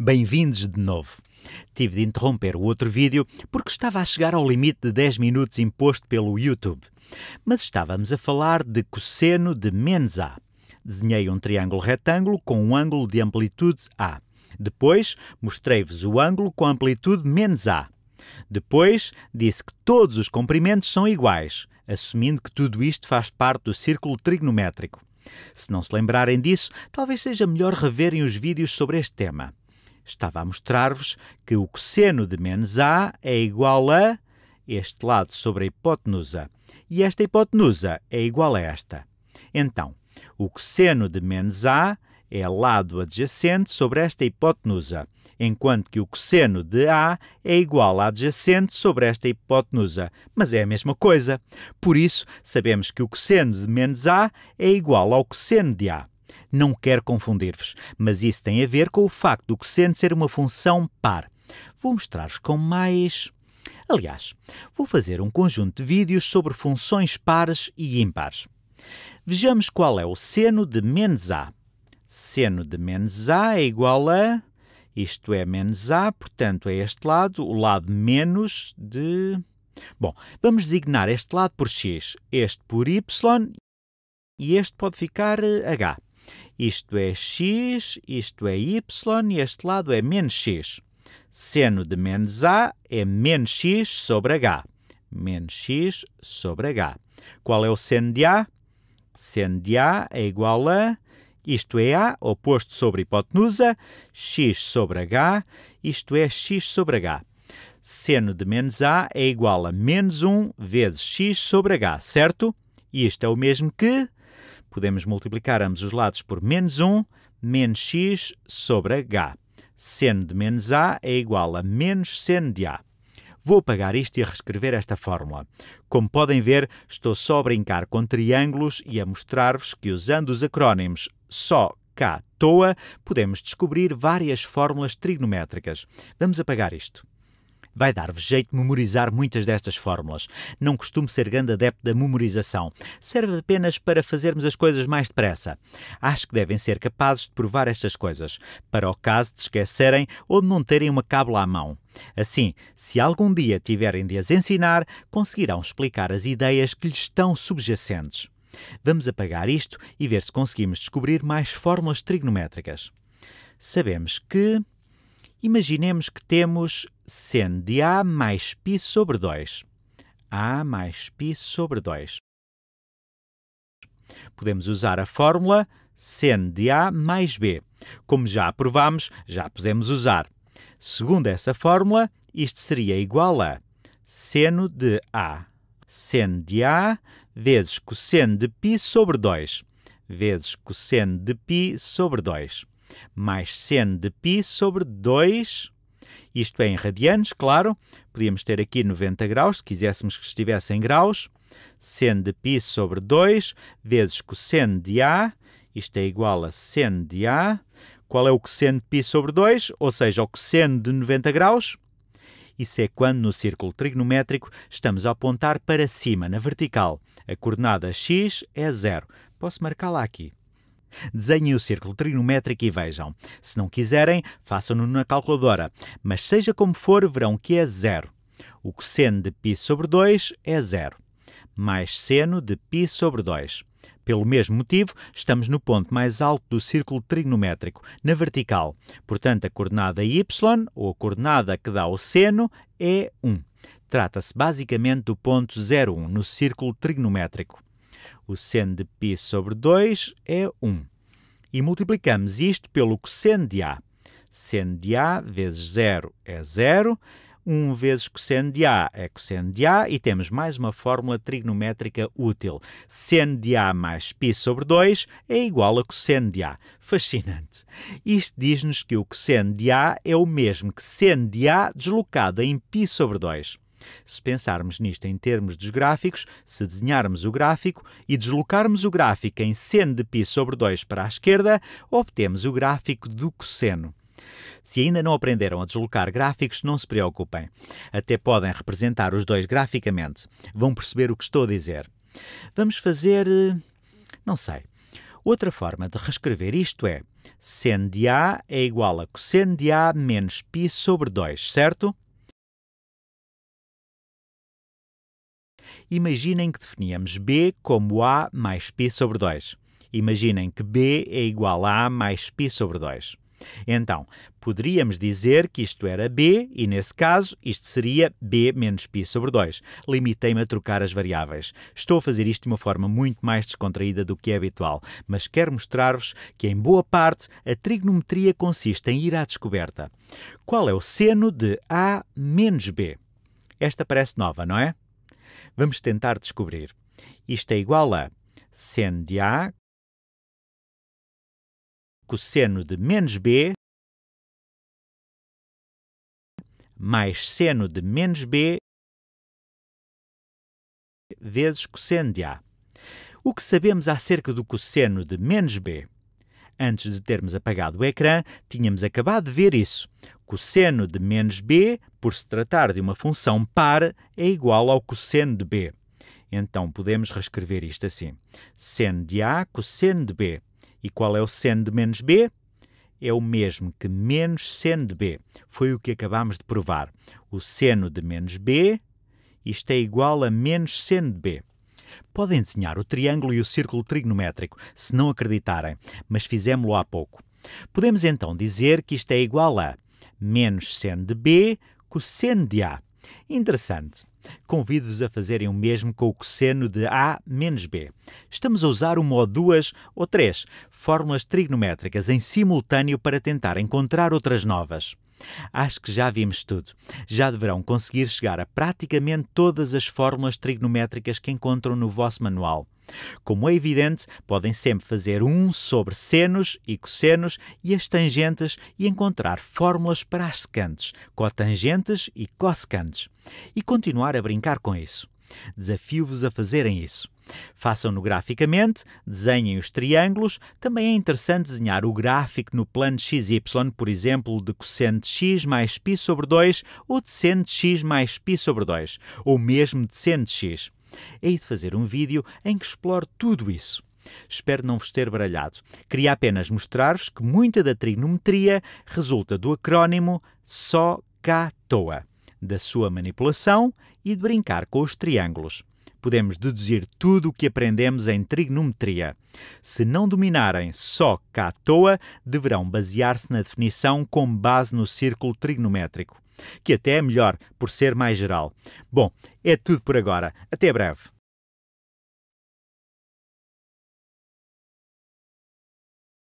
Bem-vindos de novo. Tive de interromper o outro vídeo porque estava a chegar ao limite de 10 minutos imposto pelo YouTube. Mas estávamos a falar de cosseno de menos A. Desenhei um triângulo retângulo com um ângulo de amplitude A. Depois mostrei-vos o ângulo com amplitude menos A. Depois disse que todos os comprimentos são iguais, assumindo que tudo isto faz parte do círculo trigonométrico. Se não se lembrarem disso, talvez seja melhor reverem os vídeos sobre este tema. Estava a mostrar-vos que o cosseno de menos A é igual a este lado sobre a hipotenusa e esta hipotenusa é igual a esta. Então, o cosseno de menos A é lado adjacente sobre esta hipotenusa, enquanto que o cosseno de A é igual a adjacente sobre esta hipotenusa, mas é a mesma coisa. Por isso, sabemos que o cosseno de menos A é igual ao cosseno de A não quero confundir-vos, mas isso tem a ver com o facto do cosseno ser uma função par. Vou mostrar-vos com mais. Aliás, vou fazer um conjunto de vídeos sobre funções pares e ímpares. Vejamos qual é o seno de menos a. Seno de menos a é igual a... Isto é menos a, portanto é este lado, o lado menos de... Bom, vamos designar este lado por x, este por y e este pode ficar eh, h. Isto é x, isto é y e este lado é menos x. Seno de menos a é menos x sobre h. Menos x sobre h. Qual é o seno de a? Seno de a é igual a isto é A, oposto sobre hipotenusa, x sobre h, isto é x sobre h. Seno de menos A é igual a menos 1 vezes x sobre h, certo? Isto é o mesmo que Podemos multiplicar ambos os lados por menos 1 menos x sobre h. Seno de menos a é igual a menos seno de a. Vou apagar isto e reescrever esta fórmula. Como podem ver, estou só a brincar com triângulos e a mostrar-vos que usando os acrónimos só cá toa podemos descobrir várias fórmulas trigonométricas. Vamos apagar isto. Vai dar-vos jeito de memorizar muitas destas fórmulas. Não costumo ser grande adepto da memorização. Serve apenas para fazermos as coisas mais depressa. Acho que devem ser capazes de provar estas coisas, para o caso de esquecerem ou de não terem uma cábula à mão. Assim, se algum dia tiverem de as ensinar, conseguirão explicar as ideias que lhes estão subjacentes. Vamos apagar isto e ver se conseguimos descobrir mais fórmulas trigonométricas. Sabemos que Imaginemos que temos sen de A mais π sobre 2. A mais π sobre 2. Podemos usar a fórmula sen de A mais B. Como já aprovámos, já podemos usar. Segundo essa fórmula, isto seria igual a seno de A, seno de A vezes cosseno de π sobre 2, vezes cosseno de π sobre 2 mais seno de π sobre 2, isto é em radianos, claro, podíamos ter aqui 90 graus, se quiséssemos que estivesse em graus, seno de π sobre 2 vezes cosseno de A, isto é igual a seno de A, qual é o cosseno de π sobre 2, ou seja, o cosseno de 90 graus? Isso é quando no círculo trigonométrico estamos a apontar para cima, na vertical. A coordenada x é zero. Posso marcá-la aqui. Desenhem o círculo trigonométrico e vejam. Se não quiserem, façam-no na calculadora. Mas seja como for, verão que é zero. O cosseno de π sobre 2 é zero. Mais seno de π sobre 2. Pelo mesmo motivo, estamos no ponto mais alto do círculo trigonométrico, na vertical. Portanto, a coordenada y, ou a coordenada que dá o seno, é 1. Trata-se basicamente do ponto 01 no círculo trigonométrico. O seno de π sobre 2 é 1. E multiplicamos isto pelo cosseno de A. Seno de A vezes 0 é 0. 1 vezes cosseno de A é cosseno de A e temos mais uma fórmula trigonométrica útil. Seno de A mais π sobre 2 é igual a cosseno de A. Fascinante! Isto diz-nos que o cosseno de A é o mesmo que seno de A deslocado em π sobre 2. Se pensarmos nisto em termos dos gráficos, se desenharmos o gráfico e deslocarmos o gráfico em seno de π sobre 2 para a esquerda, obtemos o gráfico do cosseno. Se ainda não aprenderam a deslocar gráficos, não se preocupem. Até podem representar os dois graficamente. Vão perceber o que estou a dizer. Vamos fazer. Eh, não sei. Outra forma de reescrever isto é seno de A é igual a cosseno de A menos π sobre 2, certo? Imaginem que definíamos B como A mais π sobre 2. Imaginem que B é igual a A mais π sobre 2. Então, poderíamos dizer que isto era b e, nesse caso, isto seria b menos π sobre 2. Limitei-me a trocar as variáveis. Estou a fazer isto de uma forma muito mais descontraída do que é habitual, mas quero mostrar-vos que, em boa parte, a trigonometria consiste em ir à descoberta. Qual é o seno de a menos b? Esta parece nova, não é? Vamos tentar descobrir. Isto é igual a seno de A cosseno de menos B mais seno de menos B vezes cosseno de A. O que sabemos acerca do cosseno de menos B? Antes de termos apagado o ecrã, tínhamos acabado de ver isso. Cosseno de menos b, por se tratar de uma função par, é igual ao cosseno de b. Então podemos reescrever isto assim: seno de a cosseno de b. E qual é o seno de menos b? é o mesmo que menos seno de b. Foi o que acabámos de provar. O seno de menos b, isto é igual a menos seno de b. Podem desenhar o triângulo e o círculo trigonométrico, se não acreditarem, mas fizemos-lo há pouco. Podemos então dizer que isto é igual a menos seno de B cosseno de A. Interessante. Convido-vos a fazerem o mesmo com o cosseno de A menos B. Estamos a usar uma ou duas ou três fórmulas trigonométricas em simultâneo para tentar encontrar outras novas. Acho que já vimos tudo. Já deverão conseguir chegar a praticamente todas as fórmulas trigonométricas que encontram no vosso manual. Como é evidente, podem sempre fazer um sobre senos e cossenos e as tangentes e encontrar fórmulas para as secantes, cotangentes e cossecantes, e continuar a brincar com isso. Desafio-vos a fazerem isso. Façam-no graficamente, desenhem os triângulos. Também é interessante desenhar o gráfico no plano XY, por exemplo, de cosseno x mais π sobre 2 ou de seno de x mais π sobre 2, ou mesmo de seno de x. Hei é de fazer um vídeo em que explore tudo isso. Espero não vos ter baralhado. Queria apenas mostrar-vos que muita da trigonometria resulta do acrónimo só cá toa da sua manipulação e de brincar com os triângulos. Podemos deduzir tudo o que aprendemos em trigonometria. Se não dominarem só cá à toa, deverão basear-se na definição com base no círculo trigonométrico, que até é melhor por ser mais geral. Bom, é tudo por agora. Até breve.